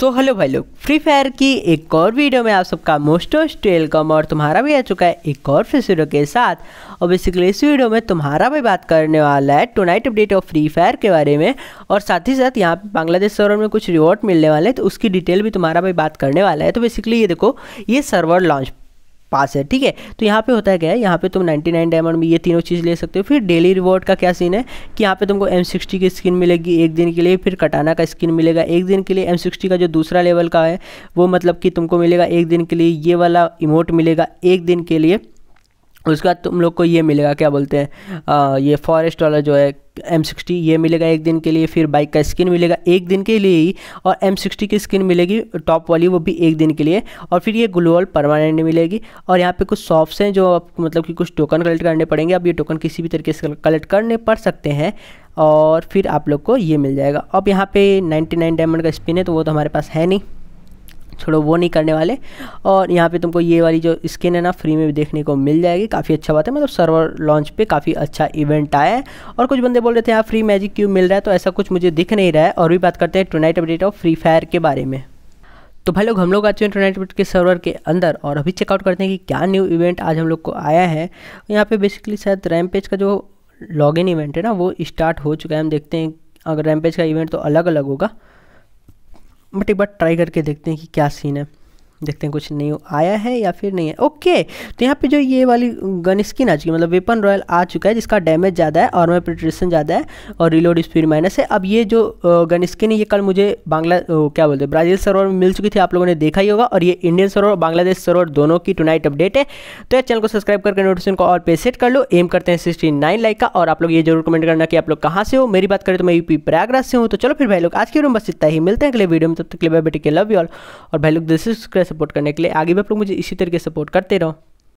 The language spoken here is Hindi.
सो हेलो भाई लोग फ्री फायर की एक और वीडियो में आप सबका मोस्ट ऑफ वेलकम और तुम्हारा भी आ चुका है एक और फिर वीडियो के साथ और बेसिकली इस वीडियो में तुम्हारा भी बात करने वाला है tonight update of Free Fire के बारे में और साथ ही साथ यहाँ पे बांग्लादेश सर्वर में कुछ रिवॉर्ड मिलने वाले हैं तो उसकी डिटेल भी तुम्हारा भी बात करने वाला है तो बेसिकली ये देखो ये सर्वर लॉन्च पास है ठीक है तो यहाँ पे होता है क्या यहाँ पे तुम 99 डायमंड में ये तीनों चीज़ ले सकते हो फिर डेली रिवॉर्ड का क्या सीन है कि यहाँ पे तुमको एम सिक्सटी की स्किन मिलेगी एक दिन के लिए फिर कटाना का स्किन मिलेगा एक दिन के लिए एम सिक्सटी का जो दूसरा लेवल का है वो मतलब कि तुमको मिलेगा एक दिन के लिए ये वाला इमोट मिलेगा एक दिन के लिए उसके बाद तुम लोग को ये मिलेगा क्या बोलते हैं ये फॉरेस्ट वाला जो है एम सिक्सटी ये मिलेगा एक दिन के लिए फिर बाइक का स्किन मिलेगा एक दिन के लिए ही और एम सिक्सटी की स्किन मिलेगी टॉप वाली वो भी एक दिन के लिए और फिर ये ग्लोअल परमानेंट मिलेगी और यहाँ पे कुछ शॉप्स हैं जो आप मतलब कि कुछ टोकन कलेक्ट करने पड़ेंगे आप ये टोकन किसी भी तरीके से कलेक्ट करने पड़ सकते हैं और फिर आप लोग को ये मिल जाएगा अब यहाँ पर नाइन्टी डायमंड का स्पिन है तो वो तो हमारे पास है नहीं छोड़ो वो नहीं करने वाले और यहाँ पे तुमको ये वाली जो स्किन है ना फ्री में भी देखने को मिल जाएगी काफ़ी अच्छा बात है मतलब सर्वर लॉन्च पे काफ़ी अच्छा इवेंट आया है और कुछ बंदे बोल रहे थे यहाँ फ्री मैजिक क्यों मिल रहा है तो ऐसा कुछ मुझे दिख नहीं रहा है और भी बात करते हैं tonight update of Free Fire के बारे में तो भाई लोग हम लोग आ चुके हैं इंटरनेट के सर्वर के अंदर और अभी चेकआउट करते हैं कि क्या न्यू इवेंट आज हम लोग को आया है यहाँ पे बेसिकली शायद रैम पेज का जो लॉगिन इवेंट है ना वो स्टार्ट हो चुका है हम देखते हैं अगर रैम पेज का इवेंट तो अलग अलग होगा बट एक बार ट्राई करके देखते हैं कि क्या सीन है देखते हैं कुछ न्यू आया है या फिर नहीं है ओके तो यहाँ पे जो ये वाली गन स्किन आ चुकी है मतलब वेपन रॉयल आ चुका है जिसका डैमेज ज़्यादा है और पेट्रेशन ज़्यादा है और रिलोड स्पीड माइनस है अब ये जो गन स्किन है ये कल मुझे बांग्ला क्या बोलते हैं ब्राज़ील सर्वर में मिल चुकी थी आप लोगों ने देखा ही होगा और ये इंडियन सर्वर और बांग्लादेश सर्वर दोनों की टू अपडेट है तो यार चैनल को सब्सक्राइब करके नोटिफिकेशन को और पे सेट कर लो एम करते हैं सिक्सटी नाइन लाइक का और आप लोग ये जरूर कमेंट करना कि आप लोग कहाँ से हो मेरी बात करें तो मैं यूपी प्रयागराज से हूँ तो चलो फिर भाई लोग आज के रूम बस इतना ही मिलते हैं अगले वीडियो में तब तक के बेटी के लव यू ऑल और भाई लोग दिस इज सपोर्ट करने के लिए आगे भी आप लोग मुझे इसी तरीके सपोर्ट करते रहो